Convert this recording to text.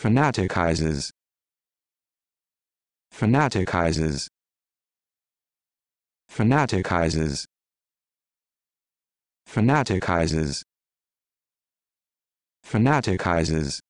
fanaticizes fanaticizes fanaticizes fanaticizes fanaticizes